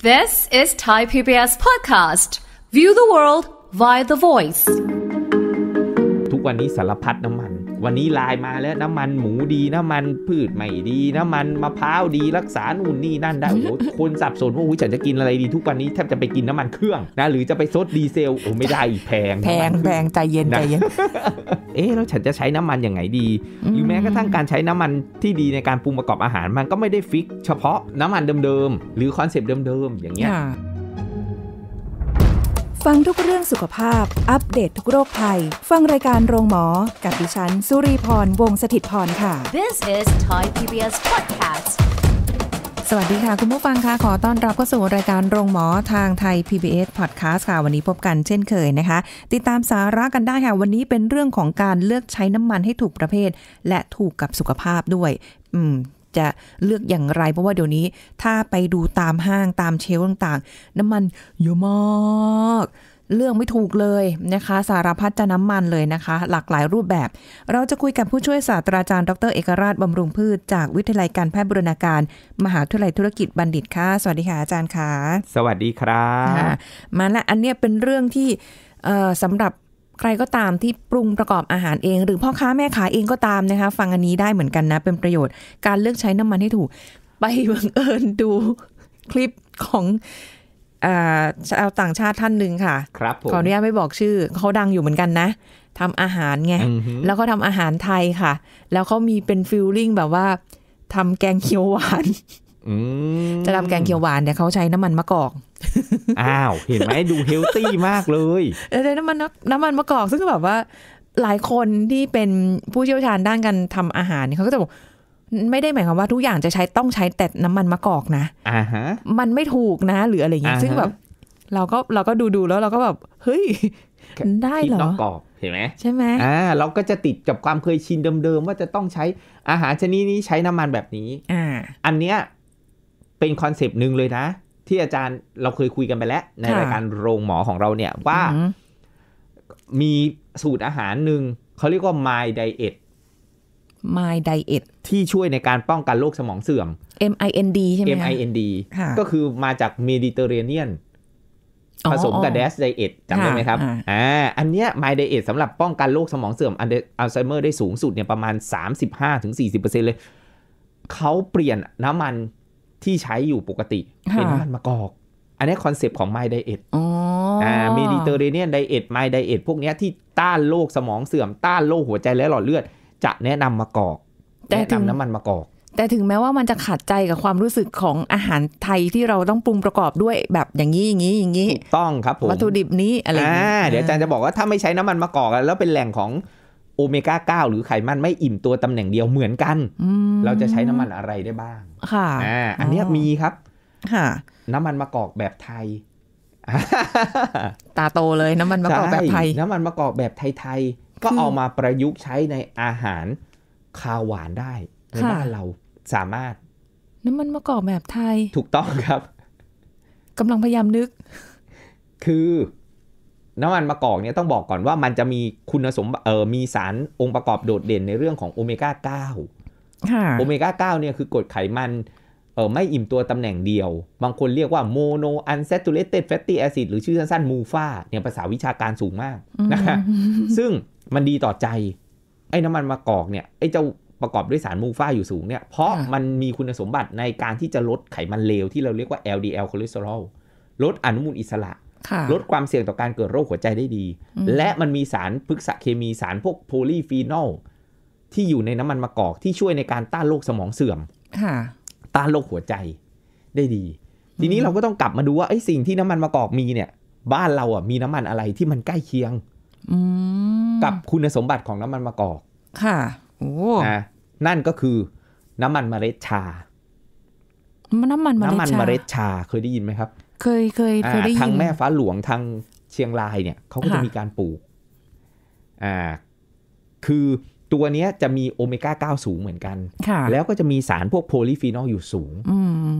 This is Thai PBS Podcast View the world via the voice ทุกวันนี้สารพัดน้ำมันวันนี้ลายมาแล้วน้ำมันหมูดีน้ำมันพืชใหม่ดี น้ำมันมะพร้าวดีรักษาหนุนนี่นั่นได้โอ้โหคนสับสนว่าอุ้ยฉันจะกินอะไรดีทุกวันนี้แทบจะไปกินน้ำมันเครื่องนะหรือจะไปซดดีเซลโอ้ไม่ได้แพง แพงแพงใจเย็นใจเย็นเอ๊ะแล้วฉันจะใช้น้ำมันยังไงดีหรือแม้กระทั่งการใช้น้ำมันที่ดีในการปรุงประกอบอาหาร มันก็ไม่ได้ฟิก เฉพาะน้ำมันเดิมๆหรือคอนเซปต์เดิมๆอย่างเงี้ยฟังทุกเรื่องสุขภาพ อัปเดตททุกโรคภัยฟังรายการโรงหมอ กับดิฉัน สุรีพร วงศิตพรค่ะ This is Thai PBS podcast สวัสดีค่ะ คุณผู้ฟังคะ ขอต้อนรับเข้าสู่รายการโรงหมอทางไทย PBS Podcast ค่ะ วันนี้พบกันเช่นเคยนะคะ ติดตามสาระกันได้ค่ะ วันนี้เป็นเรื่องของการเลือกใช้น้ำมันให้ถูกประเภท และถูกกับสุขภาพด้วย อืมจะเลือกอย่างไรเพราะว่าเดี๋ยวนี้ถ้าไปดูตามห้างตามเชลต่างๆ น้ำมันเยอะมาก เรื่องไม่ถูกเลยนะคะ สารพัดจะน้ำมันเลยนะคะ หลากหลายรูปแบบ เราจะคุยกับผู้ช่วยศาสตราจารย์ดรเอกราชบำรุงพืชจากวิทยาลัยการแพทย์บรณาการมหาวิทยาลัยธุรกิจบัณฑิตค่ะ สวัสดีค่ะอาจารย์ค่ะสวัสดีครับมาละอันเนี้ยเป็นเรื่องที่สำหรับใครก็ตามที่ปรุงประกอบอาหารเอง หรือพ่อค้าแม่ขายเองก็ตามนะคะฟังอันนี้ได้เหมือนกันนะ เป็นประโยชน์การเลือกใช้น้ำมันให้ถูกไปบังเอิญดูคลิปของชาวต่างชาติท่านหนึ่งค่ะครับขออนุญาตไม่บอกชื่อเขาดังอยู่เหมือนกันนะทำอาหารไง แล้วก็ทำอาหารไทยค่ะ แล้วเขามีเป็นฟิลลิ่งแบบว่าทำแกงเขียวหวานจะทำแกงเขียวหวานเนี่ยเขาใช้น้ำมันมะกอกอ้าว เห็นไหมดูเฮลตี้มากเลยแล้วน้ำมัน น้ำมันมะกอก ซึ่งแบบว่า หลายคนที่เป็นผู้เชี่ยวชาญด้านการทำอาหารเขาก็จะบอก ไม่ได้หมายความว่าทุกอย่างจะใช้ต้องใช้แต่น้ำมันมะกอกนะ อ่าฮะ มันไม่ถูกนะหรืออะไรอย่างเงี้ยซึ่งแบบ เราก็เราก็ดูดูแล้วเราก็แบบเฮ้ยได้เหรอนอกกอเห็นไหมใช่ไหมอ่าเราก็จะติดกับความเคยชินเดิมๆว่าจะต้องใช้อาหารชนิดนี้ใช้น้ำมันแบบนี้ อ่า อันเนี้ยเป็นคอนเซปต์หนึ่งเลยนะที่อาจารย์เราเคยคุยกันไปแล้ว ในรายการโรงหมอของเราเนี่ยว่า มีสูตรอาหารหนึ่ง เขาเรียกว่า My Diet My Diet ที่ช่วยในการป้องกันโรคสมองเสื่อม MIND ใช่ไหม MIND ก็คือมาจาก Mediterranean ผสมกับ Dash Diet จำได้ไหมครับอ่าอันเนี้ย My Diet สำหรับป้องกันโรคสมองเสื่อมอัลไซเมอร์ได้สูงสุดเนี่ยประมาณ 35-40%เลย เขาเปลี่ยนน้ำมันที่ใช้อยู่ปกติ เป็นน้ำมันมะกอก อันนี้คอนเซปต์ของไมดเอทอ่าเมดิเตอร์เรเนียนไดเอทไมไดเอทพวกนี้ที่ต้านโรคสมองเสื่อม ต้านโรคหัวใจและหลอดเลือด จะแนะนำมะกอกแนะนำน้ำมันมะกอก แต่ถึงแม้ว่ามันจะขัดใจกับความรู้สึกของอาหารไทยที่เราต้องปรุงประกอบด้วยแบบอย่างนี้ อย่างนี้ อย่างนี้ ต้องครับผมวัตถุดิบนี้อะไรอ่าเดี๋ยวอาจารย์จะบอกว่าถ้าไม่ใช้น้ำมันมะกอกแล้วเป็นแหล่งของโอเมก้า 9 หรือไขมันไม่อิ่มตัวตำแหน่งเดียวเหมือนกัน เราจะใช้น้ำมันอะไรได้บ้าง ค่ะ อันนี้มีครับ ค่ะ น้ำมันมะกอกแบบไทย ตาโตเลยน้ำมันมะกอกแบบไทย น้ำมันมะกอกแบบไทยๆก็เอามาประยุกต์ใช้ในอาหาร คาวหวานได้ในบ้านเราสามารถ น้ำมันมะกอกแบบไทย ถูกต้องครับกำลังพยายามนึก คือน้ำมันมะกอกเนี่ยต้องบอกก่อนว่ามันจะมีคุณสมบัติเออมีสารองค์ประกอบโดดเด่นในเรื่องของโอเมก้า9โอเมก้า9เนี่ยคือกรดไขมันเออไม่อิ่มตัวตำแหน่งเดียว บางคนเรียกว่าโมโนอันเซตูเลตเต็แฟตตี้แอซิดหรือชื่อสั้นๆมูฟาเนี่ยภาษาวิชาการสูงมากนะฮะซึ่งมันดีต่อใจ ไอ้น้ำมันมะกอกเนี่ย ไอ้เจ้าประกอบด้วยสารมูฟาอยู่สูงเนี่ยเพราะมันมีคุณสมบัติในการที่จะลดไขมันเลวที่เราเรียกว่า LDL คอเลสเตอรอลลดอนุมูลอิสระลดความเสี่ยงต่อการเกิดโรคหัวใจได้ดี และมันมีสารพฤกษเคมีสารพวกโพลีฟีนอลที่อยู่ในน้ำมันมะกอก ที่ช่วยในการต้านโรคสมองเสื่อมต้านโรคหัวใจได้ดี ทีนี้เราก็ต้องกลับมาดูว่า ไอ้สิ่งที่น้ำมันมะกอกมีเนี่ย บ้านเราอ่ะมีน้ำมันอะไรที่มันใกล้เคียงกับคุณสมบัติของน้ำมันมะกอก ค่ะโอ้นั่นก็คือ น้ำมันมะเร็ดชา น้ำมันมะเร็ดชา เคยได้ยินไหมครับเคยเคยเคยได้ยินทางแม่ฟ้าหลวงทางเชียงรายเนี่ย เขาก็จะมีการปลูก อ่า คือตัวนี้จะมีโอเมก้า 9 สูงเหมือนกัน แล้วก็จะมีสารพวกโพลีฟีนอลอยู่สูง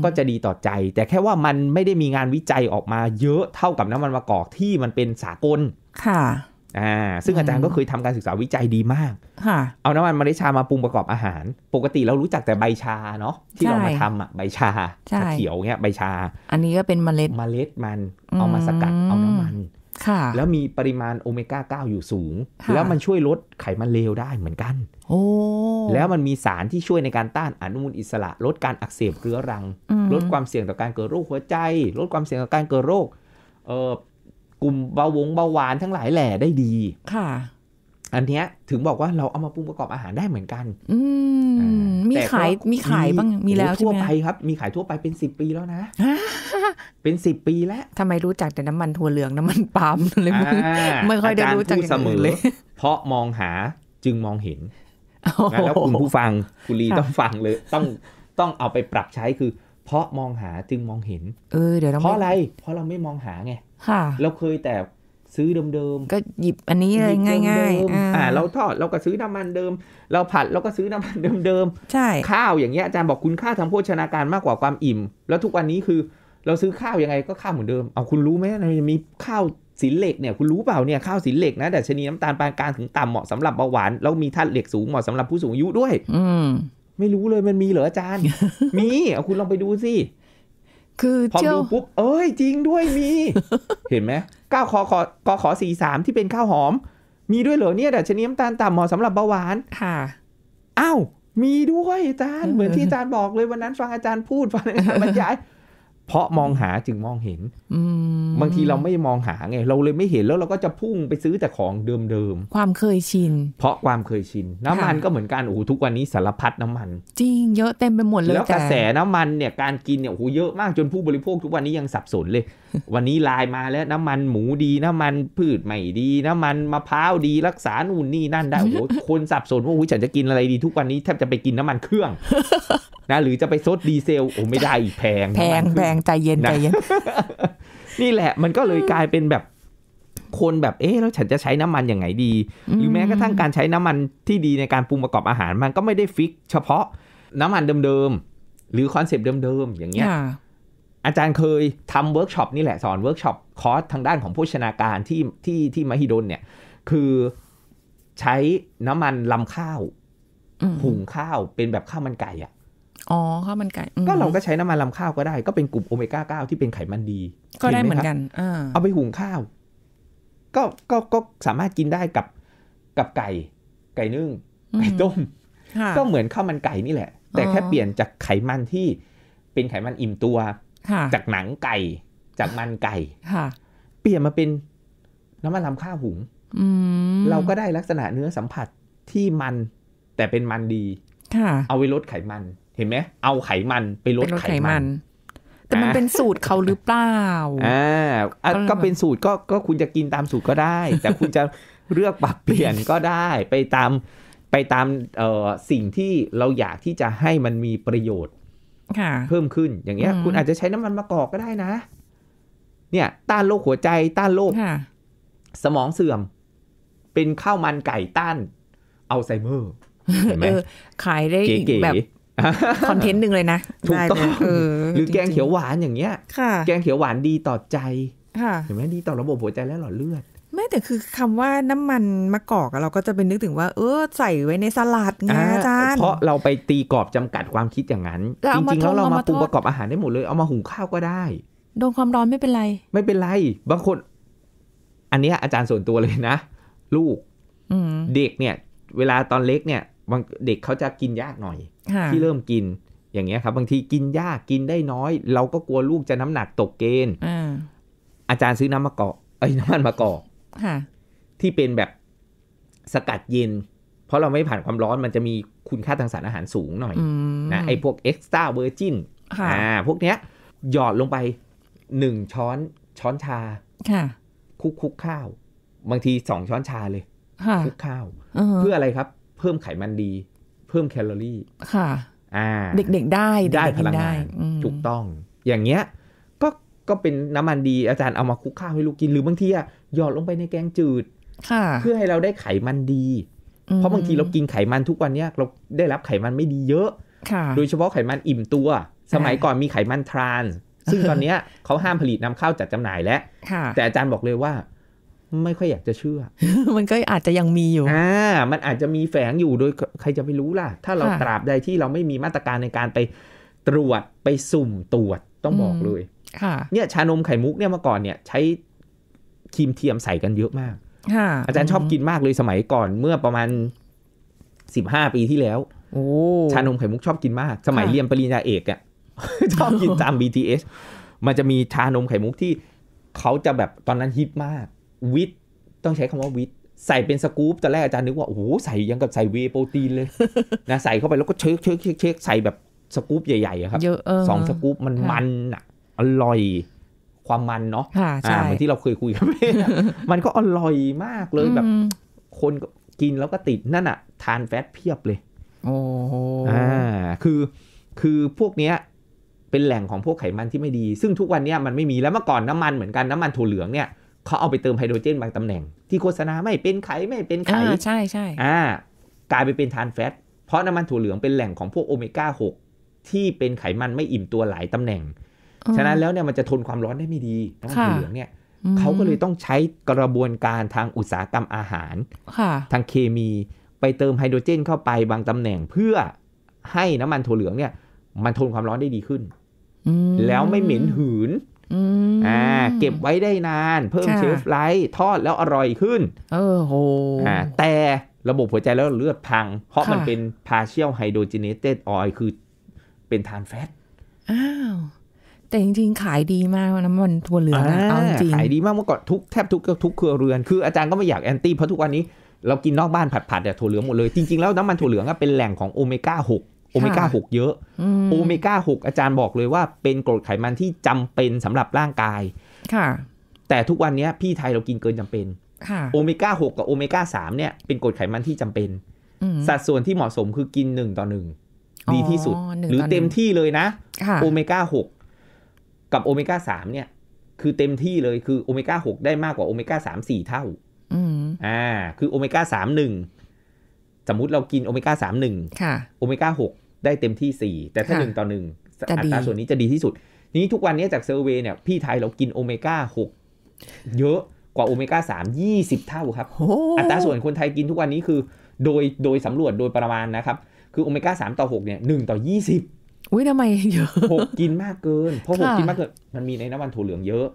ก็จะดีต่อใจ แต่แค่ว่ามันไม่ได้มีงานวิจัยออกมาเยอะเท่ากับน้ำมันมะกอกที่มันเป็นสากลค่ะอ่าซึ่งอาจารย์ก็เคยทำการศึกษาวิจัยดีมากค่ะ เอาน้ำมันเมล็ดชามาปรุงประกอบอาหาร ปกติเรารู้จักแต่ใบชาเนาะที่เรามาทำอ่ะใบชาชาเขียวเนี้ยใบชา อันนี้ก็เป็นเมล็ดเมล็ดมันเอามาสกัดเอาน้ำมันค่ะ แล้วมีปริมาณโอเมก้า9อยู่สูง แล้วมันช่วยลดไขมันเลวได้เหมือนกันโอ้แล้วมันมีสารที่ช่วยในการต้านอนุมูลอิสระลดการอักเสบเรื้อรัง ลดความเสี่ยงต่อการเกิดโรคหัวใจ ลดความเสี่ยงต่อการเกิดโรคกลุ่มเบาหวงเบาหวานทั้งหลายแหล่ได้ดี ค่ะ อันเนี้ยถึงบอกว่าเราเอามาปรุงประกอบอาหารได้เหมือนกัน อืม มีขาย มีขายบ้าง มีแล้วไทั่วไปครับ มีขายทั่วไปเป็นสิบปีแล้วนะ เป็นสิบปีแล้วทำไมรู้จักแต่น้ำมันถั่วเหลืองน้ำมันปาล์มอะไรมึงไม่ค่อยได้รู้จักเสมอเลย เพราะมองหาจึงมองเห็นแล้วคุณผู้ฟังคุณลีต้องฟังเลย ต้องต้องเอาไปปรับใช้คือ เพราะมองหาจึงมองเห็น เออเดี๋ยวเพราะอะไร เพราะเราไม่มองหาไงค่ะเราเคยแต่ซื้อเดิมๆก็หยิบอันนี้เลยง่ายๆ อ่าเราทอดเราก็ซื้อน้ำมันเดิม เราผัดเราก็ซื้อน้ำมันเดิมๆ ใช่ ข้าวอย่างเงี้ยอาจารย์บอกคุณค่าทางโภชนาการมากกว่าความอิ่ม แล้วทุกวันนี้คือเราซื้อข้าวยังไงก็ข้าวเหมือนเดิมเอาคุณรู้ไหมมีข้าวสินเหล็กเนี่ยคุณรู้เปล่าเนี่ยข้าวสินเหล็กนะแต่ชนีน้ำตาลปานกลางถึงต่ำเหมาะสำหรับเบาหวานแล้วมีธาตุเหล็กสูงเหมาะสำหรับผู้สูงอายุด้วย อืไม่รู้เลยมันมีเหรออาจารย์ มีเอาคุณลองไปดูสิคือพอดูปุ๊บ เอ้ยจริงด้วยมี เห็นไหมก้าวคอคอกขอสี่สามที่เป็นข้าวหอม มีด้วยเหรอเนี่ยแต่ชนิน้ำตาลต่ำเหมาะสำหรับเบาหวานค่ะอ้าวมีด้วยอาจารย์ เหมือนที่อาจารย์บอกเลยวันนั้นฟังอาจารย์พูดฟังอาจารย์บรรยายเพราะมองหาจึงมองเห็นบางทีเราไม่มองหาไง เราเลยไม่เห็นแล้วเราก็จะพุ่งไปซื้อแต่ของเดิมๆความเคยชิน เพราะความเคยชินน้ำมันก็เหมือนกันโอ้โหทุกวันนี้สารพัดน้ำมัน จริงเยอะเต็มไปหมดเลยแล้วกระแสน้ำมันเนี่ยการกินเนี่ยโอ้โหเยอะมากจนผู้บริโภคทุกวันนี้ยังสับสนเลย วันนี้ลายมาแล้วน้ำมันหมูดีน้ำมันพืชใหม่ดี น้ำมันมะพร้าวดีรักษาหนุ่นนี่นั่นได้โอ้โหคนสับสนว่าโอ้ยฉันจะกินอะไรดีทุกวันนี้แทบจะไปกินน้ำมันเครื่องนะหรือจะไปซดดีเซลโอ้ไม่ได้อีกแพงแพงแพงงใจเย็น ใจเย็น นี่แหละ มันก็เลยกลายเป็นแบบคนแบบเอ๊ะแล้วฉันจะใช้น้ำมันอย่างไงดี หรือแม้กระทั่งการใช้น้ำมันที่ดีในการปรุงประกอบอาหาร มันก็ไม่ได้ฟิก เฉพาะน้ำมันเดิมๆ หรือคอนเซปต์เดิมๆอย่างเงี้ยอาจารย์เคยทำเวิร์กช็อปนี่แหละสอนเวิร์กช็อปคอร์สทางด้านของโภชนาการที่ที่ที่มหิดลเนี่ย คือใช้น้ำมันลำข้าวหุงข้าวเป็นแบบข้าวมันไก่อะอ๋อข้าวมันไก่ ก็เราก็ใช้น้ำมันลำข้าวก็ได้ ก็เป็นกลุ่มโอเมก้าเก้าที่เป็นไขมันดี ก็ได้เหมือนกันเอาไปหุงข้าว ก็ก็ก็สามารถกินได้กับกับไก่ไก่นึ่งไก่ต้มก็เหมือนข้าวมันไก่นี่แหละ แต่แค่เปลี่ยนจากไขมันที่เป็นไขมันอิ่มตัวจากหนังไก่จากมันไก่เปลี่ยนมาเป็นน้ำมันลำข้าวหุงเราก็ได้ลักษณะเนื้อสัมผัสที่มันแต่เป็นมันดีเอาไว้ลดไขมันเห็นไหมเอาไขมันไปลดไขมัน แต่มันเป็นสูตรเขาหรือเปล่าอ่าก็เป็นสูตรก็ก็คุณจะกินตามสูตรก็ได้ แต่คุณจะเลือกปรับเปลี่ยนก็ได้ ไปตามไปตามเอ่อสิ่งที่เราอยากที่จะให้มันมีประโยชน์เพิ่มขึ้นอย่างเงี้ย คุณอาจจะใช้น้ำมันมะกอกก็ได้นะ เนี่ย ต้านโรคหัวใจต้านโรคสมองเสื่อม เป็นข้าวมันไก่ต้านอัลไซเมอร์เห็นไหมขายได้อีกแบบคอนเทนต์หนึ่งเลยนะถูกต้องหรือแกงเขียวหวานอย่างเงี้ยแกงเขียวหวานดีต่อใจเห็นไหมดีต่อระบบหัวใจและหลอดเลือดไม่แต่คือคำว่าน้ำมันมะกอกเราก็จะเป็นนึกถึงว่าเออใส่ไว้ในสลัดไงอาจารย์เพราะเราไปตีกรอบจำกัดความคิดอย่างนั้น จริงๆแล้วเรามาปรุงประกอบอาหารได้หมดเลยเอามาหุงข้าวก็ได้โดนความร้อนไม่เป็นไร ไม่เป็นไรบางคน อันนี้อาจารย์ส่วนตัวเลยนะ ลูกเด็กเนี่ย เวลาตอนเล็กเนี่ยบางเด็กเขาจะกินยากหน่อย ที่เริ่มกินอย่างเงี้ยครับ บางทีกินยากกินได้น้อย เราก็กลัวลูกจะน้ำหนักตกเกณฑ์อาจารย์ซื้อน้ำมะกอกไอ้น้ำมันมะกอกที่เป็นแบบสกัดเย็น เพราะเราไม่ผ่านความร้อนมันจะมีคุณค่าทางสารอาหารสูงหน่อยนะไอ้พวกเอ็กซ์ต้าเวอร์จินอ่าพวกเนี้ย หยอดลงไปหนึ่งช้อนช้อนชา ค่ะคุกคุกข้าว บางทีสองช้อนชาเลยคุกข้าวเพื่ออะไรครับเพิ่มไขมันดี เพิ่มแคลอรี่ค่ะอ่าเด็กๆได้ได้พลังงานถูกต้อง อย่างเงี้ยก็ก็เป็นน้ำมันดีอาจารย์เอามาคุกข้าวให้ลูกกินหรือบางทีอะหยอดลงไปในแกงจืดค่ะ เพื่อให้เราได้ไขมันดี เพราะบางทีเรากินไขมันทุกวันเนี้ยเราได้รับไขมันไม่ดีเยอะโดยเฉพาะไขมันอิ่มตัว สมัยก่อนมีไขมันทรานซึ่งตอนเนี้ยเขาห้ามผลิตนำเข้าจัดจำหน่ายแล้วแต่อาจารย์บอกเลยว่าไม่ค่อยอยากจะเชื่อ มันก็อาจจะยังมีอยู่ อ่า มันอาจจะมีแฝงอยู่โดยใครจะไปรู้ล่ะ ถ้าเราตราบใดที่เราไม่มีมาตรการในการไปตรวจไปสุ่มตรวจต้องบอกเลยค่ะ เนี่ยชานมไข่มุกเนี่ยเมื่อก่อนเนี่ย ใช้ครีมเทียมใส่กันเยอะมากอาจารย์ชอบกินมากเลยสมัยก่อนเมื่อประมาณสิบห้าปีที่แล้ว ชานมไข่มุกชอบกินมาก สมัยเรียนปริญญาเอกอะ่ะชอบกินตาม BTS มันจะมีชานมไข่มุกที่เขาจะแบบตอนนั้นฮิตมากวิตต้องใช้คำว่าวิตใส่เป็นสกู๊ปตอนแรกอาจารย์นึกว่าโอ้โหใส่ยังกับใส่เวโปรตีนเลยนะใส่เข้าไปแล้วก็เชคเชคเชคใส่แบบสกู๊ปใหญ่ๆครับสองสกู๊ปมันมันอ่ะอร่อย ความมันเนาะ่เหมือนที่เราเคยคุยกันมันก็อร่อยมากเลยแบบ คนกินแล้วก็ติดนั่นอ่ะ ทานแฟตเพียบเลยโอ้อ่าคือ คือพวกเนี้ยเป็นแหล่งของพวกไขมันที่ไม่ดี ซึ่งทุกวันนี้มันไม่มีแล้วเมื่อก่อนน้ำมันเหมือนกันน้ำมันถั่วเหลืองเนี่ยเขาเอาไปเติมไฮโดรเจนบางตำแหน่งที่โฆษณาไม่เป็นไขไม่เป็นไขใช่ใช่อ่ากลายไปเป็นทานแฟต เพราะน้ำมันถั่วเหลืองเป็นแหล่งของพวกโอเมก้ากที่เป็นไขมันไม่อิ่มตัวหลายตำแหน่ง ฉะนั้นแล้วเนี่ยมันจะทนความร้อนได้ไม่ดีน้ำมันถั่วเหลืองเนี่ย เขาก็เลยต้องใช้กระบวนการทางอุตสาหกรรมอาหารทางเคมีไปเติมไฮโดรเจนเข้าไปบางตำแหน่งเพื่อ ให้น้ำมันถั่วเหลืองเนี่ย มันทนความร้อนได้ดีขึ้นแล้วไม่เหม็นหืนอ่าเก็บไว้ได้นานเพิ่มเชฟไลท์ทอดแล้วอร่อยขึ้น เออโหอ่าแต่ระบบหัวใจแล้วเลือดพัง เพราะมันเป็น partial hydrogenated oil คือเป็นทานแฟตอ้าวแต่จริงๆขายดีมากน้ำมันถั่วเหลืองนะเอาจริงขายดีมากเมื่อก่อนทุกแทบทุกทุกครัวเรือนคืออาจารย์ก็ไม่อยากแอนตี้เพราะทุกวันนี้เรากินนอกบ้านผัดผัดแต่ถั่วเหลืองหมดเลย จริงๆแล้วน้ำมันถั่วเหลืองเป็นแหล่งของโอเมก้าหกโอเมก้ากเยอะโอเมก้ากอาจารย์บอกเลยว่าเป็นกรดไขมันที่จำเป็นสำหรับร่างกายค่ะ แต่ทุกวันนี้พี่ไทยเรากินเกินจำเป็นโอเมก้าหกับโอเมก้าสามเนี่ยเป็นกรดไขมันที่จำเป็น สัดส่วนที่เหมาะสมคือกินหนึ่งต่อหนึ่งดีที่สุด หรือเต็มที่เลยนะโอเมก้าหกกับโอเมก้าสามเนี่ย คือเต็มที่เลยคือโอเมก้าหกได้มากกว่าโอเมก้าสสามี่เท่าอ่าคือโอเมก้าสามหนึ่งสมมุติเรากินโอเมก้าสามหนึ่งโอเมก้าหกได้เต็มที่สี่แต่ถ้าหนึ่งต่อหนึ่งอัตราส่วนนี้จะดีที่สุดนี้ทุกวันนี้จากเซอร์เวยเนี่ยพี่ไทยเรากินโอเมก้าหกเยอะกว่าโอเมก้าสามยี่สิบเท่าครับ อัตราส่วนคนไทยกินทุกวันนี้คือ โดยโดยสำรวจโดยประมาณนะครับคือโอเมก้าสามต่อหกเนี่ยหนึ่งต่อยี่สิบอุ้ยทำไมเยอะหกกินมากเกิน เพราะหกกินมากเกินมันมีในน้ำมันถั่วเหลืองเยอะ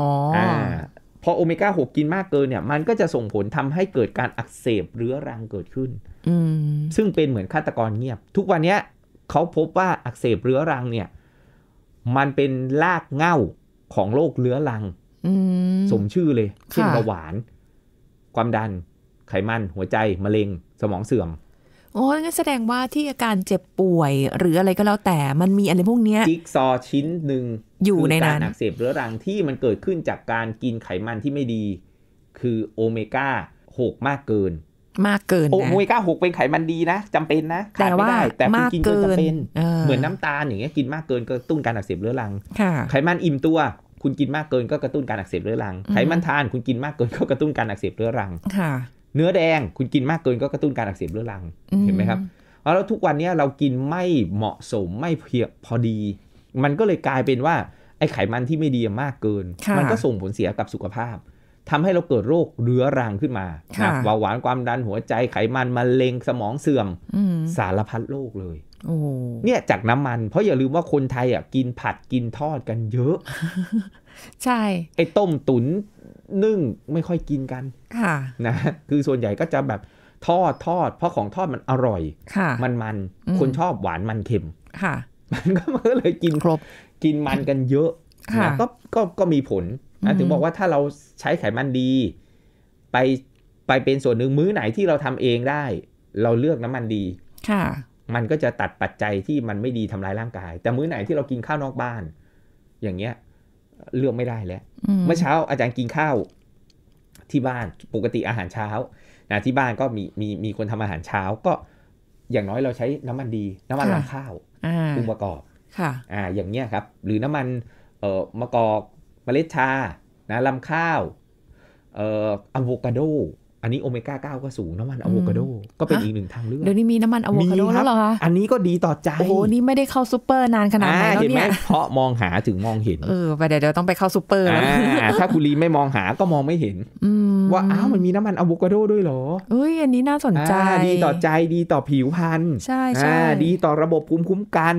อ๋ออ่าพอโอเมก้าหกกินมากเกินเนี่ย มันก็จะส่งผลทำให้เกิดการอักเสบเรื้อรังเกิดขึ้นซึ่งเป็นเหมือนฆาตกรเงียบ ทุกวันนี้เขาพบว่าอักเสบเรื้อรังเนี่ย มันเป็นรากเง่าของโรคเรื้อรังสมชื่อเลยเช่นเบาหวาน ความดัน ไขมัน หัวใจ มะเร็งสมองเสื่อมโอ้งั้นแสดงว่าที่อาการเจ็บป่วยหรืออะไรก็แล้ว แต่มันมีอะไรพวกเนี้ยจิ๊กซอ ชิ้นหนึ่ง อยู่ในนั้นอักเสบเรื้อรังที่มันเกิดขึ้นจากการกินไขมันที่ไม่ดี คือโอเมก้าหกมากเกิน มากเกินโอเมก้าหกเป็นไขมันดีนะ จำเป็นนะขาดไม่ได้ แต่คุณกินกจำเป็นเหมือนน้าตาลอย่างเงี้ยกินมากเกินก็ตุ้นการอักเสบเรื้อรังไขมันอิ่มตัวคุณกินมากเกินก็กระตุ้นการอักเสบเรื้อรังไขมันทานคุณกินมากเกินก็กระตุ้นการอักเสบเรื้อรังค่ะเนื้อแดงคุณกินมากเกินก็กระตุ้นการอักเสบเรื้อรังเห็นไหมครับแล้วทุกวันนี้เรากินไม่เหมาะสม ไม่เพียงพอดี มันก็เลยกลายเป็นว่า ไอ้ไขมันที่ไม่ดีมากเกิน มันก็ส่งผลเสียกับสุขภาพ ทำให้เราเกิดโรคเรื้อรังขึ้นมาเบาหวานความดันหัวใจ ไขมันมะเร็งสมองเสื่อมสารพัดโรคเลยเนี่ยจากน้ำมันเพราะอย่าลืมว่าคนไทยอ่ะกินผัดกินทอดกันเยอะ ใช่ ไอ้ต้มตุน๋นนึ่งไม่ค่อยกินกันค่ะนะคือส่วนใหญ่ก็จะแบบทอดทอด เพราะของทอดมันอร่อยมันมันคนชอบหวานมันเค็ม ค่ะ มันก็มันก็เลยกินครบ กินมันกันเยอะนะก็ก็ก็มีผลนะถึงบอกว่าถ้าเราใช้ไขมันดีไปไปเป็นส่วนหนึ่งมื้อไหนที่เราทำเองได้ เราเลือกน้ำมันดี ค่ะ มันก็จะตัดปัจจัยที่มันไม่ดีทำลายร่างกาย แต่มื้อไหนที่เรากินข้าวนอกบ้าน อย่างเงี้ยเลือกไม่ได้แล้ว เมื่อเช้าอาจารย์กินข้าว ที่บ้าน ปกติอาหารเช้านะที่บ้านก็มีมีมีคนทำอาหารเช้าก็อย่างน้อยเราใช้น้ำมันดี น้ำมันัำข้าวองค์ประกอบค่ะอ่าอย่างเนี้ยครับ หรือน้ำมันเอ่อมะกอกเมล็ดชานะลำข้าวเอ่ออะโวคาโดอันนี้โอเมก้าเก้าก็สูงน้ำมันอะโวคาโดก็เป็นอีกหนึ่งทางเลือกเดี๋ยวนี้มีน้ำมันอะโวคาโดแล้วเหรอคะอันนี้ก็ดีต่อใจโอ้โหนี่ไม่ได้เข้าซูเปอร์นานขนาดไหนแล้วเนี่ยเพราะมองหาถึงมองเห็นเออไปเดี๋ยวต้องไปเข้าซูเปอร์ถ้าคุณลีไม่มองหาก็มองไม่เห็นว่าอ้าวมันมีน้ำมันอะโวคาโด ด้วยเหรอเอ้ยอันนี้น่าสนใจดีต่อใจดีต่อผิวพรรณใช่ใช่ดีต่อระบบภูมิคุ้มกัน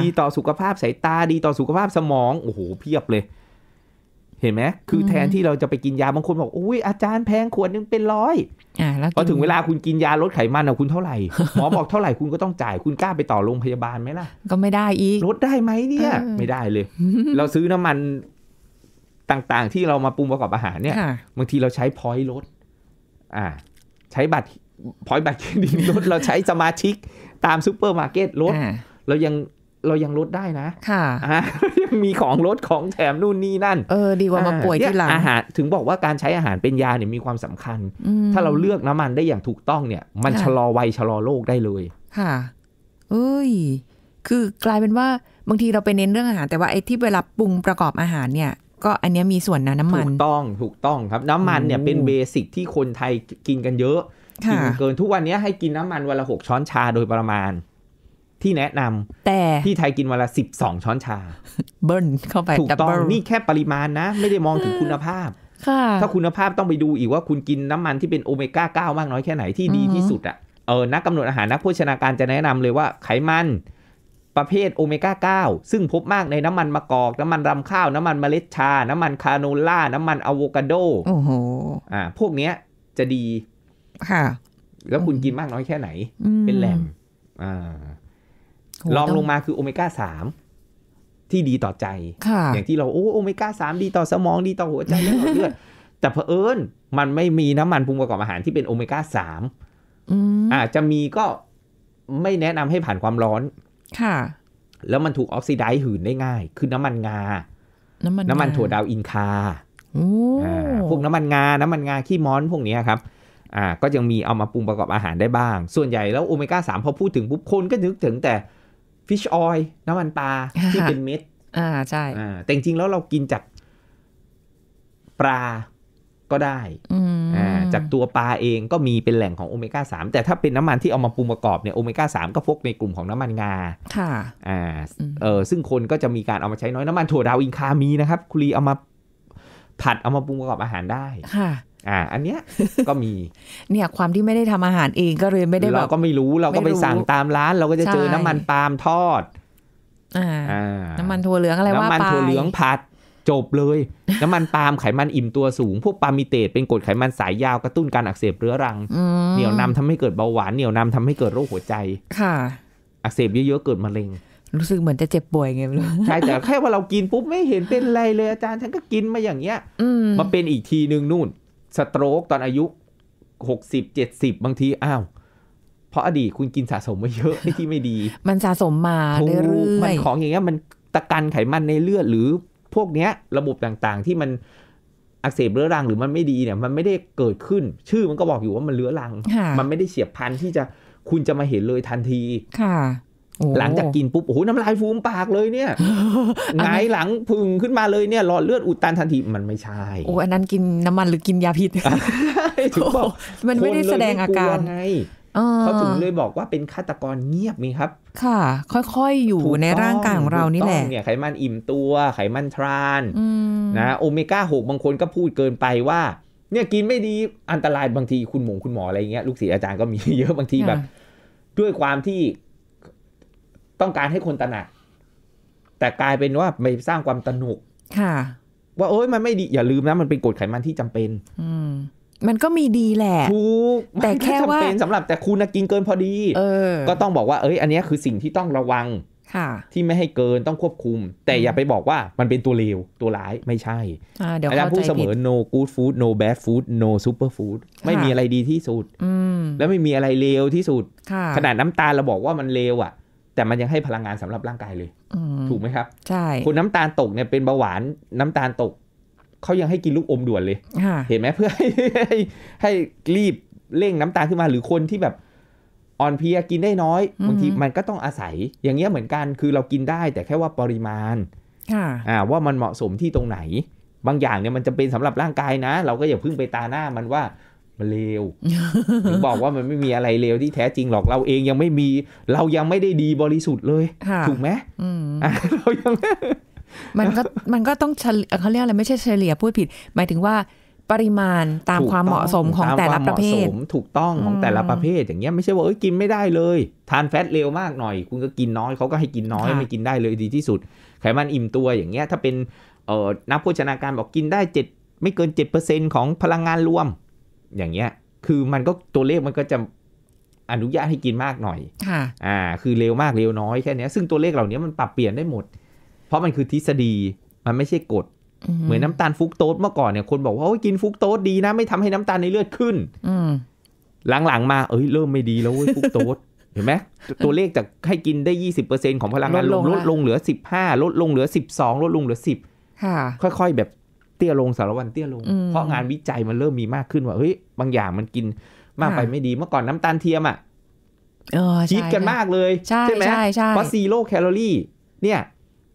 ดีต่อสุขภาพสายตาดีต่อสุขภาพสมองโอ้โหเพียบเลยเห็นไหมคือแทนที่เราจะไปกินยาบางคนบอกอุ้ยอาจารย์แพงขวดนึงเป็นร้อยพอถึงเวลาคุณกินยาลดไขมันอะคุณเท่าไหร่หมอบอกเท่าไหร่คุณก็ต้องจ่ายคุณกล้าไปต่อโรงพยาบาลไหมล่ะ ก็ไม่ได้อีกลดได้ไหมเนี่ย ไม่ได้เลยเราซื้อน้ำมันต่างๆ ที่เรามาปรุงประกอบอาหารเนี่ยบางทีเราใช้พอยต์ลดอ่า ใช้บัตร พอยต์บัตรเครดิตลดเราใช้สมาชิก ตามซูเปอร์มาร์เก็ตลดเรายังเรายังลดได้นะ ค่ะยังมีของลดของแถมนู่นนี่นั่น เออ ดีกว่ามาป่วยที่หลังอาหารถึงบอกว่าการใช้อาหารเป็นยาเนี่ยมีความสำคัญ ถ้าเราเลือกน้ำมันได้อย่างถูกต้องเนี่ย มันชะลอวัยชะลอโรคได้เลย ค่ะเอ้ย คือกลายเป็นว่าบางทีเราไปเน้นเรื่องอาหารแต่ว่าไอ้ที่เวลาปรุงประกอบอาหารเนี่ย ก็อันนี้มีส่วนนะน้ำมัน ถูกต้อง ถูกต้องครับ น้ำมันเนี่ยเป็นเบสิกที่คนไทยกินกันเยอะ กินเกินทุกวันนี้ให้กินน้ำมันวันละหกช้อนชาโดยประมาณที่แนะนำ แต่ที่ไทยกินวันละองช้อนชา เบิ้ลเข้าไปถูกต้องนี่แค่ปริมาณนะ ไม่ได้มองถึงคุณภาพถ้าคุณภาพต้องไปดูอีกว่าคุณกินน้ำมันที่เป็นโอเมก้าเก้ามากน้อยแค่ไหนที่ดีที่สุดอะเออนักกำหนดอาหาร นักโภชนาการจะแนะนำเลยว่าไขมันประเภทโอเมก้า9ซึ่งพบมากในน้ำมันมะกอก น้ำมันรำข้าวน้ำมันเมล็ดชาน้ำมันคาโนล่าน้ำมันอะโวคาโดโอ้โหอ่าพวกเนี้ยจะดีค่ะ แล้วคุณกินมากน้อยแค่ไหน เป็นแหล่งอ่าลองลงมาคือโอเมก้าสามที่ดีต่อใจ อย่างที่เราโอ้โอเมก้าสามดีต่อสมองดีต่อหัวใจและหอเลือด แต่เผอิญมันไม่มีน้ำมันปรุงประกอบอาหารที่เป็นโอเมก้าสามอาจจะมีก็ไม่แนะนำให้ผ่านความร้อน ค่ะ แล้วมันถูกออกซิไดซ์หืนได้ง่าย คือน้ำมันงา น้ำมัน น้ำมันถั่วดาวอินคา พวกน้ำมันงา น้ำมันงาขี้ม้อนพวกนี้ครับ อ่า ก็ยังมีเอามาปรุงประกอบอาหารได้บ้าง ส่วนใหญ่แล้วโอเมก้าสามพอพูดถึงปุ๊บคนก็นึกถึงแต่ฟิชออยล์น้ำมันปลาที่เป็นเม็ดอ่าใช่อ่าแต่จริงๆแล้วเรากินจากปลาก็ได้อ่าจากตัวปลาเองก็มีเป็นแหล่งของโอเมก้าสาม แต่ถ้าเป็นน้ำมันที่เอามาปรุงประกอบเนี่ยโอเมก้าสามก็พกในกลุ่มของน้ำมันงา ค่ะอ่าเออซึ่งคนก็จะมีการเอามาใช้น้อยน้ำมันถั่วดาวอินคา มีนะครับคุรีเอามาผัดเอามาปรุงประกอบอาหารได้ ค่ะอ่า อันเนี้ยก็มี เนี่ยความที่ไม่ได้ทำอาหารเองก็เลยไม่ได้แบบเราก็ไม่รู้เราก็ไปสั่งตามร้านเราก็จะเจอน้ำมันปาล์มทอด อ่าน้ำมันถั่วเหลืองอะไรว่าไปน้ำมันถั่วเหลืองผัด จบเลย น้ำมันปาล์มไขมันอิ่มตัวสูง พวกปาล์มิเตตเป็นกรดไขมันสายยาวกระตุ้นการอักเสบเรื้อรังเหนียวนำทำให้เกิดเบาหวานเหนียวนำทำให้เกิดโรคหัวใจ ค่ะ อักเสบเยอะๆเกิดมะเร็งรู้สึกเหมือนจะเจ็บป่วยไงไม่รู้ใช่แต่แค่ว่าเรากินปุ๊บไม่เห็นเป็นไรเลยอาจารย์ ฉันก็กินมาอย่างเงี้ยมาเป็นอีกทีนึงนู่นสโตรกตอนอายุ 60 70บางที อ้าว เพราะอดีตคุณกินสะสมมาเยอะที่ไม่ดี มันสะสมมาเรื่อยๆมันของอย่างเงี้ยมันตะกันไขมันในเลือดหรือพวกเนี้ย ระบบต่างๆที่มันอักเสบเรื้อรังหรือมันไม่ดีเนี่ยมันไม่ได้เกิดขึ้น ชื่อมันก็บอกอยู่ว่ามันเรื้อรัง มันไม่ได้เฉียบพันที่จะคุณจะมาเห็นเลยทันทีค่ะหลังจากกินปุ๊บ โอ้โห น้ำลายฟูมปากเลยเนี่ย ไงหลังพึงขึ้นมาเลยเนี่ยหลอดเลือดอุดตันทันทีมันไม่ใช่โอ้ อันนั้นกินน้ำมันหรือกินยาพิษถึงบอกมันไม่ได้แสดงอาการไงเขาถึงเลยบอกว่าเป็นฆาตกรเงียบมีครับ ค่ะ ค่อยๆ อยู่ในร่างกายของเรานี่แหละเนี่ยไขมันอิ่มตัว ไขมันทราน นะโอเมก้าหกบางคนก็พูดเกินไปว่า เนี่ยกินไม่ดีอันตรายบางทีคุณหมงคุณหมออะไรเงี้ยลูกศิษย์อาจารย์ก็มีเยอะบางทีแบบด้วยความที่ต้องการให้คนตระหนักแต่กลายเป็นว่าไม่สร้างความตระหนกค่ะ ว่าโอ้ย มันไม่ดีอย่าลืมนะมันเป็นกรดไขมันที่จำเป็น อืมันก็มีดีแหละถูกแต่แค่ว่าเป็นสำหรับแต่คุณกินเกินพอดี เออ ก็ต้องบอกว่าเอ้ยอันนี้คือสิ่งที่ต้องระวัง ค่ะ ที่ไม่ให้เกินต้องควบคุม แต่อย่าไปบอกว่ามันเป็นตัวเลวตัวร้ายไม่ใช่อาจารย์พูดเสมอ no good food no bad food no super food ไม่มีอะไรดีที่สุดแล้วไม่มีอะไรเลวที่สุด ขนาดน้ำตาลเราบอกว่ามันเลวอ่ะแต่มันยังให้พลังงานสำหรับร่างกายเลยถูกไหมครับ ใช่ คนน้ำตาลตกเนี่ยเป็นเบาหวานน้ำตาลตกเขายังให้กินลูกอมด่วนเลย เห็นไหมเพื่อให้ให้รีบเร่งน้ำตาลขึ้นมา หรือคนที่แบบอ่อนเพลียกินได้น้อยบางทีมันก็ต้องอาศัย อย่างเงี้ยเหมือนกัน คือเรากินได้แต่แค่ว่าปริมาณอ่า ว่ามันเหมาะสมที่ตรงไหน บางอย่างเนี่ยมันจะเป็นสำหรับร่างกายนะ เราก็อย่าพึ่งไปตาหน้ามันว่ามันเลวถึงบอกว่ามันไม่มีอะไรเลวที่แท้จริงหรอก เราเองยังไม่มี เรายังไม่ได้ดีบริสุทธิ์เลย ถูกไหมเรายังมันก็มันก็ต้องเขาเรียกอะไรไม่ใช่เฉลี่ยพูดผิด หมายถึงว่าปริมาณตามความเหมาะสมของแต่ละประเภท ถูกต้องของแต่ละประเภท อย่างเงี้ยไม่ใช่ว่าเอ้ยกินไม่ได้เลย ทานแฟตเร็วมากหน่อย คุณก็กินน้อยเขาก็ให้กินน้อยไม่กินได้เลยดีที่สุดไขมันอิ่มตัว อย่างเงี้ย ถ้าเป็นนักโภชนาการบอกกินได้เจ็ดไม่เกินเจ็ดเปอร์เซ็นต์ของพลังงานรวมอย่างเงี้ย คือมันก็ตัวเลขมันก็จะอนุญาตให้กินมากหน่อย ค่ะ อ่า คือเร็วมากเร็วน้อยแค่นี้ซึ่งตัวเลขเหล่านี้มันปรับเปลี่ยนได้หมด เพราะมันคือทฤษฎี มันไม่ใช่กฎ เหมือนน้าตาลฟุกโตสเมื่อก่อนเนี่ย คนบอกว่าอ้ยกินฟุกโตสดีนะ ไม่ทำให้น้ำตาลในเลือดขึ้น อืหลังๆ มา เอ้ยเริ่มไม่ดีแล้วเว้ยฟุกโตสเห็นไหมตัวเลขจากให้กินได้ยี่สิบเปอร์เซ็นของพลังงาน ลดลงเหลือสิบห้าลดลงเหลือสิบสองลดลงเหลือสิบค่อย ๆแบบเตี้ยลงสารวันเตี้ยลงเพราะงานวิจัยมันเริ่มมีมากขึ้นว่าเฮ้ยบางอย่างมันกินมากไปไม่ดีเมื่อก่อนน้ำตาลเทียมอ่ะคิดกันมากเลยใช่ไหมเพราะซีโร่แคลอรี่ เนี่ย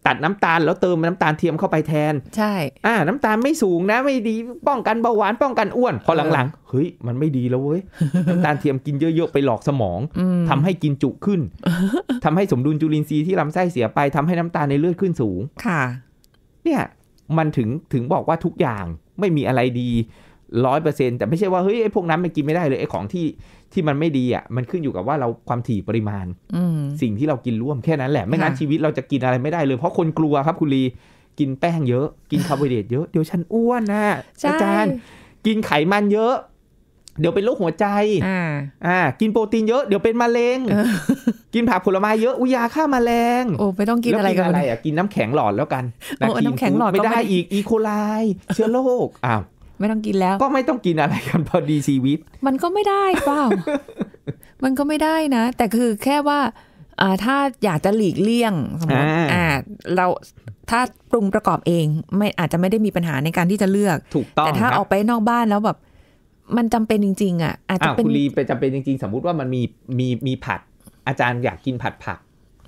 ตัดน้ำตาลแล้วเติมน้ำตาลเทียมเข้าไปแทน ใช่ อ่า น้ำตาลไม่สูงนะ ไม่ดี ป้องกันเบาหวานป้องกันอ้วน พอหลังๆเฮ้ยมันไม่ดีแล้วเว้ยน้ำตาลเทียมกินเยอะๆไปหลอกสมองทำให้กินจุขึ้นทำให้สมดุลจุลินทรีย์ที่ลำไส้เสียไปทำให้น้ำตาลในเลือดขึ้นสูง ค่ะ เนี่ยมันถึงถึงบอกว่าทุกอย่างไม่มีอะไรดีร้อยเปอร์เซ็นแต่ไม่ใช่ว่าเฮ้ยไอ้พวกนั้นมันกินไม่ได้เลยไอ้ของที่ที่มันไม่ดีอ่ะมันขึ้นอยู่กับว่าเราความถี่ปริมาณสิ่งที่เรากินร่วมแค่นั้นแหละ ไม่งั้นชีวิตเราจะกินอะไรไม่ได้เลยเพราะคนกลัวครับคุณลี กินแป้งเยอะ กินคาร์โบไฮเดรตเยอะ เดี๋ยวฉันอ้วนนะอาจารย์กินไขมันเยอะเดี๋ยวเป็นโรคหัวใจ อ่า อ่า กินโปรตีนเยอะเดี๋ยวเป็นมะเร็ง กินผักผลไม้เยอะอุยาฆ่ามแร็ง โอ้ไม่ต้องกินอะไรกันอะไรอ่ะกินน้ำแข็งหลอดแล้วกันโอ้น้ำแข็งหลอดไม่ได้อีก อีโคไล เชื้อโรคอ้าวไม่ต้องกินแล้ว ก็ไม่ต้องกินอะไรกันพอดีชีวิต มันก็ไม่ได้เปล่า มันก็ไม่ได้นะ แต่คือแค่ว่า อ่า ถ้าอยากจะหลีกเลี่ยงสมมติอ่า เรา ถ้าปรุงประกอบเอง ไม่ อาจจะไม่ได้มีปัญหาในการที่จะเลือกถูกต้องแต่ถ้าออกไปนอกบ้านแล้วแบบมันจำเป็นจริงๆอ่ะอาจจะเป็นคุณลีเป็นจำเป็นจริง ๆ สมมุติว่ามันมีมีมีผัดอาจารย์อยากกินผัดผัก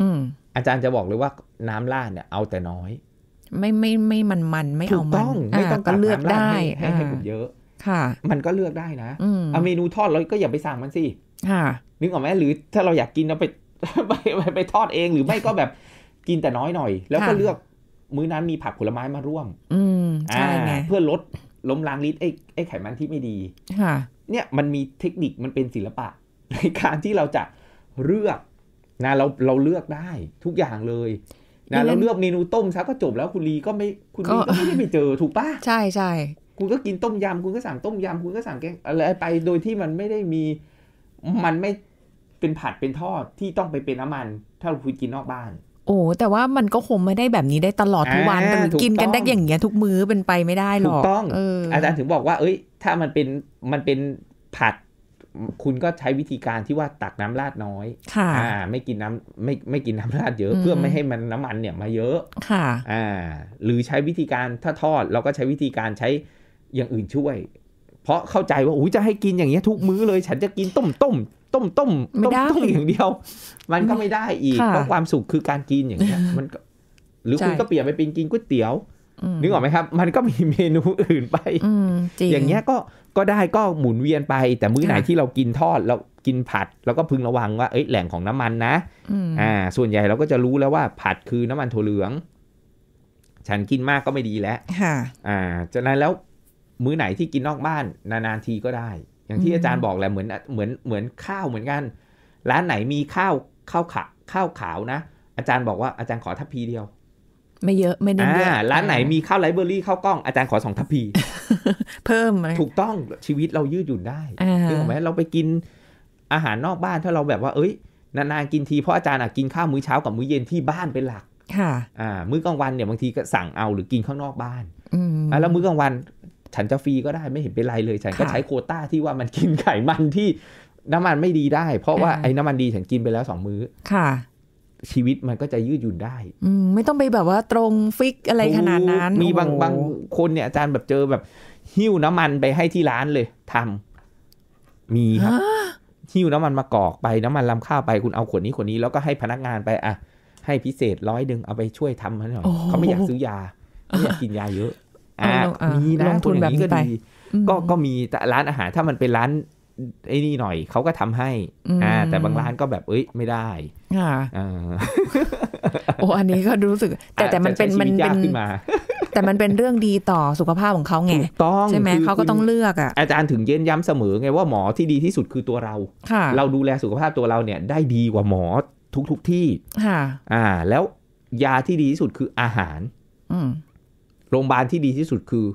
อือาจารย์จะบอกเลยว่าน้ำราดเนี่ย เอาแต่น้อย ไม่ไม่ไม่มันมันไม่เอามันไม่ต้องก็เลือกได้ให้ให้ผมเยอะ ค่ะ มันก็เลือกได้นะเอาเมนูทอดแล้วก็อย่าไปสั่งมันสิค่ะนึกออกไหมหรือถ้าเราอยากกินเราไปไป ไปทอดเอง หรือไม่ก็แบบกินแต่น้อยหน่อย แล้วก็เลือกมื้อนั้นมีผักผลไม้มาร่วม อืมใช่ไงเพื่อลดล้มล้างฤทธิ์ไอ้ไอ้ไขมันที่ไม่ดีเนี่ยมันมีเทคนิคมันเป็นศิลปะในการที่เราจะเลือกนะเราเราเลือกได้ทุกอย่างเลย นะเราเลือกเมนูต้มซะก็จบแล้วคุณลีก็ไม่คุณลีก็ไม่ได้ไปเจอถูกปะใช่ใช่คุณก็กินต้มยำ คุณก็สั่งต้มยำ คุณก็สั่งแกงอะไรไปโดยที่มันไม่ได้มีมันไม่เป็นผัดเป็นทอดที่ต้องไปเป็นน้ำมัน ถ้าคุณกินนอกบ้านโอ้แต่ว่ามันก็คงไม่ได้แบบนี้ได้ตลอดทุกวันหรือกินกันได้อย่างเงี้ยทุกมื้อเป็นไปไม่ได้หรอกถูกต้องอาจารย์ถึงบอกว่าเอ้ย ถ้ามันเป็นมันเป็นผัดคุณก็ใช้วิธีการที่ว่าตักน้ำราดน้อยค่ะไม่กินน้ำไม่ไม่กินน้ำราดเยอะ เพื่อไม่ให้มันน้ำมันเนี่ยมาเยอะ ค่ะอ่าหรือใช้วิธีการถ้าทอดเราก็ใช้วิธีการใช้อย่างอื่นช่วย เพราะเข้าใจว่าอู้จะให้กินอย่างเงี้ยทุกมื้อเลย ฉันจะกินต้มต้มต้มต้มต้มต้มอย่างเดียว มันก็ไม่ได้อีกเพราะความสุขคือการกินอย่างเงี้ยมันหรือคุณก็เปลี่ยนไปเป็นกินก๋วยเตี๋ยวนึกออกไหมครับมันก็มีเมนูอื่นไปอย่างเงี้ยก็ก็ได้ก็หมุนเวียนไป แต่มื้อไหนที่เรากินทอดเรากินผัดเราก็พึงระวังว่าเอ้ยแหล่งของน้ำมันนะอ่า ส่วนใหญ่เราก็จะรู้แล้วว่าผัดคือน้ำมันถั่วเหลือง ฉันกินมากก็ไม่ดีแล้วอ่าจากนั้นแล้วมื้อไหนที่กินนอกบ้าน นานๆทีก็ได้ย่างที่อาจารย์บอกแหละเหมือนเหมือนเหมือนข้าวเหมือนกัน ร้านไหนมีข้าวข้าวขาข้าวขาวนะ อาจารย์บอกว่าอาจารย์ขอทัพพีเดียว ไม่เยอะไม่ได้เยอะร้านไหนมีข้าวไรเบอรี่ข้าวกล้อง อาจารย์ขอสองทัพพีเพิ่มถูกต้องชีวิตเรายืดหยุ่นได้ถูกไหมเราไปกินอาหารนอกบ้าน ถ้าเราแบบว่าเอ้ย นานๆกินทีเพราะอาจารย์กินข้าวมื้อเช้ากับมื้อเย็นที่บ้านเป็นหลัก ค่ะ อ่า มื้อกลางวันเนี่ยบางทีก็สั่งเอาหรือกินข้างนอกบ้านอ่าแล้วมื้อกลางวันฉันจะฟรีก็ได้ไม่เห็นเป็นไรเลย ฉันก็ใช้โคต้าที่ว่ามันกินไขมันที่ น้ำมันไม่ดีได้ เพราะว่าไอ้น้ำมันดีฉันกินไปแล้วสองมื้อค่ะ ชีวิตมันก็จะยืดหยุ่นได้ อืไม่ต้องไปแบบว่าตรงฟิกอะไรขนาดนั้น มีบางบางคนเนี่ยอาจารย์แบบเจอแบบ หิ้วน้ำมันไปให้ที่ร้านเลยทำมีครับหิ้วน้ำมันมากอกไปน้ำมันลำข้าวไปคุณเอาขวดนี้ขวดนี้แล้วก็ให้พนักงานไปอ่ะให้พิเศษร้อยดึงเอาไปช่วยทำมันหน่อยเขาไม่อยากซื้อยาไม่อยากกินยาเยอะมีนะลงทุนแบบนี้ก็ดีก็ก็มีแต่ร้านอาหาร ถ้ามันเป็นร้านไอ้นี่หน่อยเขาก็ทำให้ อ่า แต่บางร้านก็แบบเอ้ยไม่ได้อ่าโอ้อันนี้ก็รู้สึก แต่แต่มันเป็นมันเป็นแต่มันเป็นเรื่องดีต่อสุขภาพของเขาไงต้องใช่ไหมเขาก็ต้องเลือกอ่ะ อาจารย์ถึงเย็นย้ำเสมอไง ว่าหมอที่ดีที่สุดคือตัวเราเราดูแลสุขภาพตัวเราเนี่ย ได้ดีกว่าหมอทุกทุกที่ ค่ะ อ่า แล้วยาที่ดีที่สุดคืออาหารโรงพยาบาลที่ดีที่สุดคือ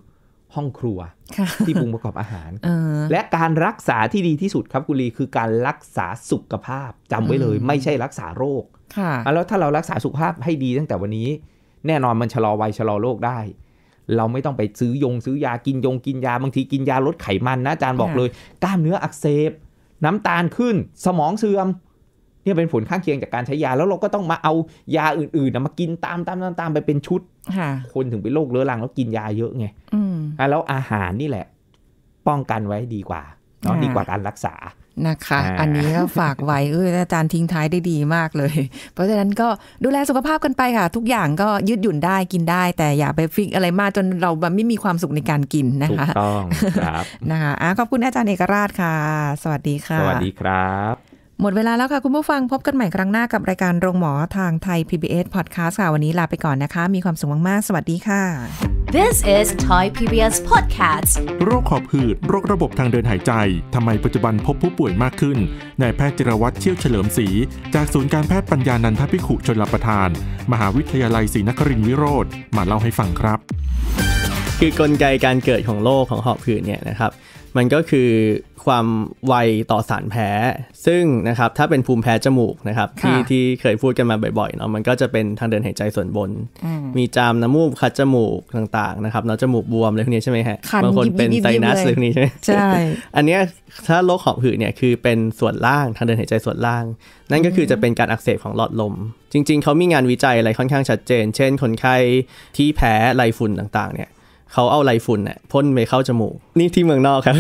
ห้องครัวที่ปรุงประกอบอาหารและการรักษาที่ดีที่สุดครับคุณลีคือการรักษาสุขภาพ จำไว้เลยไม่ใช่รักษาโรคแล้วถ้าเรารักษาสุขภาพให้ดีตั้งแต่วันนี้ แน่นอนมันชะลอวัยชะลอโรคได้ เราไม่ต้องไปซื้อยงซื้อยากินยงกินยาบางทีกินยาลดไขมันนะอาจารย์บอกเลยกล้ามเนื้ออักเสบน้ำตาลขึ้น สมองเสื่อมที่เป็นผลข้างเคียงจากการใช้ยาแล้วเราก็ต้องมาเอายาอื่นๆมากินตามตามตามตามไปเป็นชุด คนถึงเป็นโรคเรื้อรังแล้วกินยาเยอะไงอืมแล้วอาหารนี่แหละ ป้องกันไว้ดีกว่าเนาะดีกว่าการรักษานะคะ อันนี้ก็ฝากไว้เอออาจารย์ทิ้งท้ายได้ดีมากเลย เพราะฉะนั้นก็ดูแลสุขภาพกันไปค่ะ ทุกอย่างก็ยืดหยุ่นได้กินได้ แต่อย่าไปฟิกอะไรมากจนเราไม่มีความสุขในการกินนะคะถูกต้องครับ นะคะขอบคุณอาจารย์เอกราชค่ะ สวัสดีค่ะสวัสดีครับหมดเวลาแล้วค่ะ คุณผู้ฟังพบกันใหม่ครั้งหน้ากับ รายการโรงหมอทางไทย PBS Podcast ค่ะวันนี้ลาไปก่อนนะคะ มีความสุขมากๆ สวัสดีค่ะ This is Thai PBS Podcast โรคขอบหืดโรคระบบทางเดินหายใจทำไมปัจจุบันพบผู้ป่วยมากขึ้นนายแพทย์จิรวัตรเชี่ยวเฉลิมศรีจากศูนย์การแพทย์ปัญญานันทพิขุชนลประทาน มหาวิทยาลัยศรีนครินทรวิโรธมาเล่าให้ฟังครับ คือกลไกการเกิดของโรคของหอบหืดเนี่ยนะครับมันก็คือความไวต่อสารแพ้ ซึ่งนะครับถ้าเป็นภูมิแพ้จมูกนะครับที่ที่เคยพูดกันมาบ่อยๆเนาะมันก็จะเป็นทางเดินหายใจส่วนบน มีจามน้ำมูกคัดจมูกต่างๆนะครับเนาะจมูกบวมอะไรพวกนี้ใช่ไหมฮะบางคนเป็นไซนัสอะไรพวกนี้ใช่ไหมใช่อันนี้ถ้าโรคหอบหืดเนี่ยคือเป็นส่วนล่างทางเดินหายใจส่วนล่าง นั่นก็คือจะเป็นการอักเสบของหลอดลมจริง ๆเขามีงานวิจัยอะไรค่อนข้างชัดเจน เช่น คนไข้ที่แพ้ไรฝุ่นต่างๆเนี่ยเขาเอาไรฝุ่นเนี่ยพ่นไปเข้าจมูกนี่ที่เมืองนอกครับ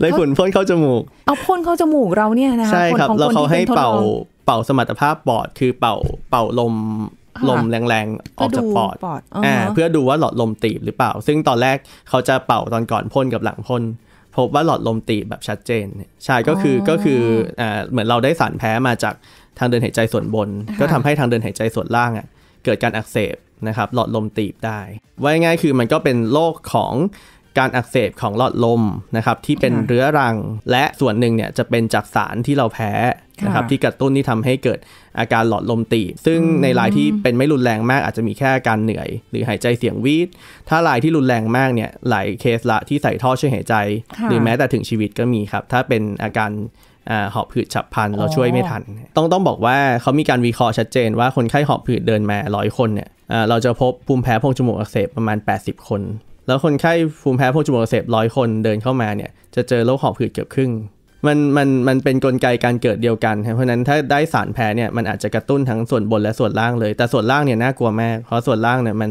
ไรฝุ่นพ่นเข้าจมูก เอาพ่นเข้าจมูกเราเนี่ยนะใช่ครับแล้วเขาให้เป่าเป่าสมรรถภาพปอดคือเป่าเป่าลมลมแรงๆออกจากปอดอ่าเพื่อดูว่าหลอดลมตีบหรือเปล่า ซึ่งตอนแรกเขาจะเป่าตอนก่อนพ่นกับหลังพ่นพบว่าหลอดลมตีบแบบชัดเจนใช่ก็คือก็คืออ่าเหมือนเราได้สารแพ้มาจากทางเดินหายใจส่วนบน ก็ทำให้ทางเดินหายใจส่วนล่างอ่ะ เกิดการอักเสบนะครับหลอดลมตีบได้ว่าง่ายคือมันก็เป็นโรคของการอักเสบของหลอดลมนะครับที่เป็นเรื้อรังและส่วนหนึ่งเนี่ยจะเป็นจากสารที่เราแพ้นะครับที่กระตุ้นที่ทำให้เกิดอาการหลอดลมตีบ ซึ่งในรายที่เป็นไม่รุนแรงมากอาจจะมีแค่อาการเหนื่อย หรือหายใจเสียงวีดถ้ารายที่รุนแรงมากเนี่ยหลายเคสละที่ใส่ท่อช่วยหายใจ หรือแม้แต่ถึงชีวิตก็มีครับถ้าเป็นอาการหอบหืดฉับพลันเราช่วยไม่ทันต้องต้องบอกว่าเขามีการวิเคราะห์ชัดเจน ว่าคนไข้หอบหืดเดินมาร้อยคนเนี่ยเราจะพบภูมิแพ้โพรงจมูกอักเสบประมาณ 80 คน แล้วคนไข้ภูมิแพ้โพรงจมูกอักเสบร้อยคนเดินเข้ามาเนี่ยจะเจอโรคหอบหืดเกือบครึ่ง มันมันมันเป็นนกลไกการเกิดเดียวกันเพราะนั้นถ้าได้สารแพ้เนี่ยมันอาจจะกระตุ้นทั้งส่วนบนและส่วนล่างเลย แต่ส่วนล่างเนี่ยน่ากลัวมากเพราะส่วนล่างเนี่ยมัน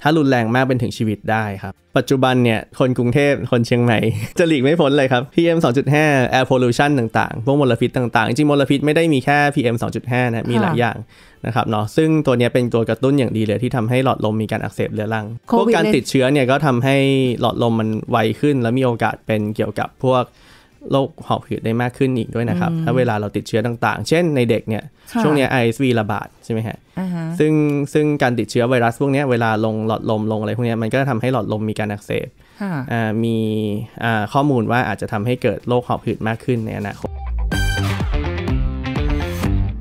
ถ้ารุนแรงมากเป็นถึงชีวิตได้ครับ ปัจจุบันเนี่ยคนกรุงเทพคนเชียงใหม่จะหลีกไม่พ้นเลยครับ PM 2.5 air pollution ต่างๆ พวกมลพิษต่างๆ จริงมลพิษไม่ได้มีแค่ PM 2.5นะ มีหลายอย่างนะครับเนาะซึ่งตัวนี้เป็นตัวกระตุ้นอย่างดีเลยที่ทำให้หลอดลมมีการอักเสบเรื้อรังพวกการติดเชื้อเนี่ยก็ทำให้หลอดลมมันไวขึ้น และมีโอกาสเป็นเกี่ยวกับพวกโรคหอบหืดได้มากขึ้นอีกด้วยนะครับถ้าเวลาเราติดเชื้อต่างๆ เช่นในเด็กเนี่ยช่วงนี้ไอซีระบาดใช่ไหมฮะซึ่งซึ่งการติดเชื้อ ไวรัสพวกนี้เวลาลงหลอดลมลงอะไรพวกนี้มันก็ทำให้หลอดลมมีการอักเสบมีข้อมูลว่าอาจจะทำให้เกิดโรคหอบหืดมากขึ้นในอนาคต